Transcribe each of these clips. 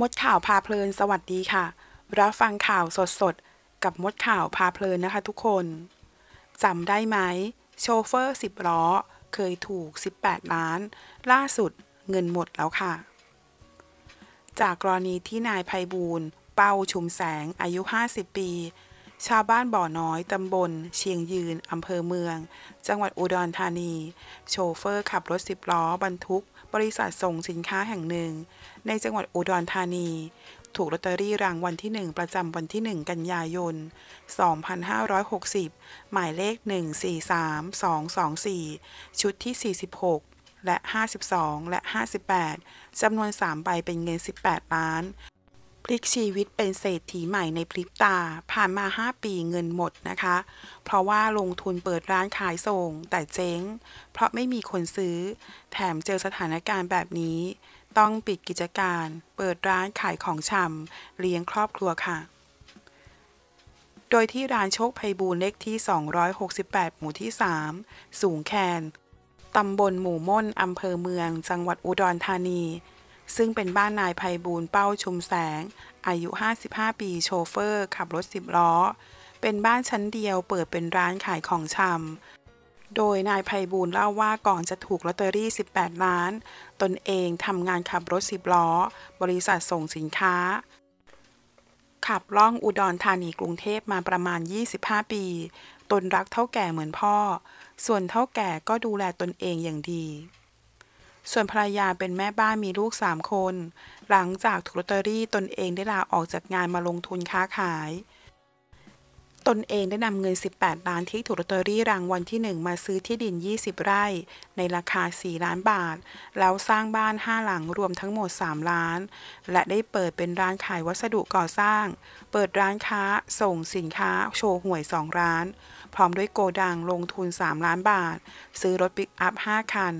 มดข่าวพาเพลินสวัสดีค่ะ รับฟังข่าวสดๆ กับมดข่าวพาเพลินนะคะทุกคนจำได้ไหม โชเฟอร์ 10 ล้อ เคยถูก 18 ล้าน ล่าสุดเงินหมดแล้วค่ะ จากกรณีที่นายภัยบูลเป้าชุมแสงอายุ 50 ปี ชาวบ้านบ่อน้อยตำบล เชียงยืนอำเภอเมือง จังหวัดอุดรธานี โชเฟอร์ขับรถ 10 ล้อบรรทุกบริษัทส่งสินค้าแห่งหนึ่ง ในจังหวัดอุดรธานี ถูกลอตเตอรี่รางวัลที่ 1 ประจำวันที่ 1 กันยายน 2560 หมายเลข 143224 ชุดที่ 46 และ 52 และ 58 จำนวน 3 ใบ เป็นเงิน 18 ล้านพลิกชีวิตเป็นเศรษฐีใหม่ในพริบตา ผ่านมา 5 ปีเงินหมดนะคะ เพราะว่าลงทุนเปิดร้านขายส่ง แต่เจ๊ง เพราะไม่มีคนซื้อ แถมเจอสถานการณ์แบบนี้ ต้องปิดกิจการ เปิดร้านขายของชำเลี้ยงครอบครัวค่ะ โดยที่ร้านโชคไพบูลเลขที่ 268 หมู่ที่ 3 สูงแคน ตำบลหมู่ม่นอำเภอเมือง จังหวัดอุดรธานีซึ่งเป็นบ้านนายภัยบูลเป้าชุมแสง อายุ 55 ปีโชเฟอร์ ขับรถสิบล้อ เป็นบ้านชั้นเดียวเปิดเป็นร้านขายของชำ โดยนายภัยบูลเล่าว่าก่อนจะถูกลอตเตอรี่ 18 ล้าน ตนเองทำงานขับรถสิบล้อ บริษัทส่งสินค้า ขับล่องอุดรธานีกรุงเทพมาประมาณ 25 ปี ตนรักเท่าแก่เหมือนพ่อ ส่วนเท่าแก่ก็ดูแลตนเองอย่างดีส่วนภรรยาเป็นแม่บ้านมีลูกสามคน หลังจากถูกลอตเตอรี่ตนเองได้ลาออกจากงานมาลงทุนค้าขาย ตนเองได้นำเงิน 18 ล้านที่ถูกลอตเตอรี่รางวัลที่ 1 มาซื้อที่ดิน 20 ไร่ ในราคา 4 ล้านบาท แล้วสร้างบ้าน5หลังรวมทั้งหมด 3 ล้าน และได้เปิดเป็นร้านขายวัสดุก่อสร้าง เปิดร้านค้าส่งสินค้า โชว์หวย2ร้านพร้อมด้วยโกดังลงทุน 3 ล้านบาท ซื้อรถปิกอัพ 5 คัน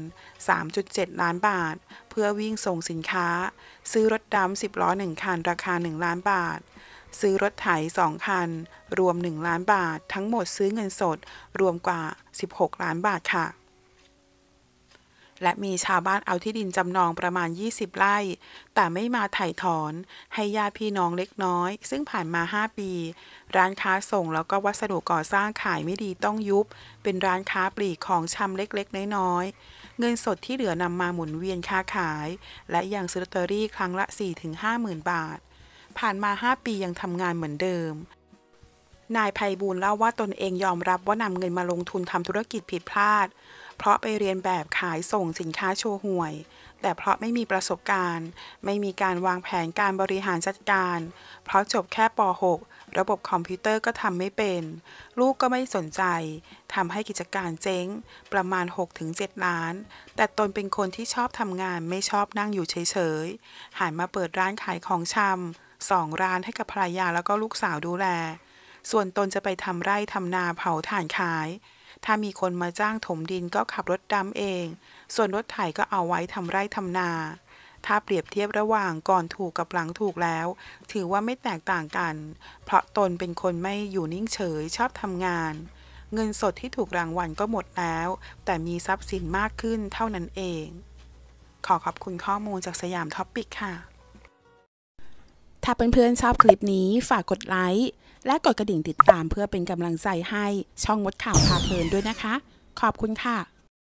3.7 ล้านบาท เพื่อวิ่งส่งสินค้า ซื้อรถดำ10 ล้อ 1 คัน ราคา 1 ล้านบาท ซื้อรถไถ 2 คัน รวม 1 ล้านบาท ทั้งหมดซื้อเงินสดรวมกว่า 16 ล้านบาทค่ะและมีชาวบ้านเอาที่ดินจำนองประมาณ 20ไร่แต่ไม่มาไถ่ถอน ให้ญาติพี่น้องเล็กน้อย ซึ่งผ่านมา 5 ปี ร้านค้าส่งแล้วก็วัสดุก่อสร้างขายไม่ดีต้องยุบ เป็นร้านค้าปลีกของชำเล็กๆน้อยๆ เงินสดที่เหลือนำมาหมุนเวียนค้าขาย และยังซื้อลอตเตอรี่ครั้งละ 4-5หมื่นบาท ผ่านมา 5 ปียังทำงานเหมือนเดิมนายภัยบูลเล่าว่าตนเองยอมรับว่านำเงินมาลงทุนทำธุรกิจผิดพลาดเพราะไปเรียนแบบขายส่งสินค้าโชห่วย แต่เพราะไม่มีประสบการณ์ ไม่มีการวางแผนการบริหารจัดการ เพราะจบแค่ป .6 ระบบคอมพิวเตอร์ก็ทำไม่เป็น ลูกก็ไม่สนใจทำให้กิจการเจ๊ง ประมาณ 6-7ล้าน แต่ตนเป็นคนที่ชอบทำงานไม่ชอบนั่งอยู่เฉยๆหันมาเปิดร้านขายของชำสองร้านให้กับภรรยาแล้วก็ลูกสาวดูแล ส่วนตนจะไปทำไร่ทำนาเผาถ่านขายถ้ามีคนมาจ้างถมดินก็ขับรถดำเอง ส่วนรถไถก็เอาไว้ทำไร่ทำนา ถ้าเปรียบเทียบระหว่างก่อนถูกกับหลังถูกแล้ว ถือว่าไม่แตกต่างกัน เพราะตนเป็นคนไม่อยู่นิ่งเฉยชอบทำงาน เงินสดที่ถูกรางวัลก็หมดแล้ว แต่มีทรัพย์สินมากขึ้นเท่านั้นเอง ขอขอบคุณข้อมูลจากสยามท็อปปิกค่ะ ถ้าเเพื่อนๆชอบคลิปนี้ฝากกดไลค์และกดกระดิ่งติดตามเพื่อเป็นกำลังใจให้ช่องมดข่าวพาเพลินด้วยนะคะ ขอบคุณค่ะ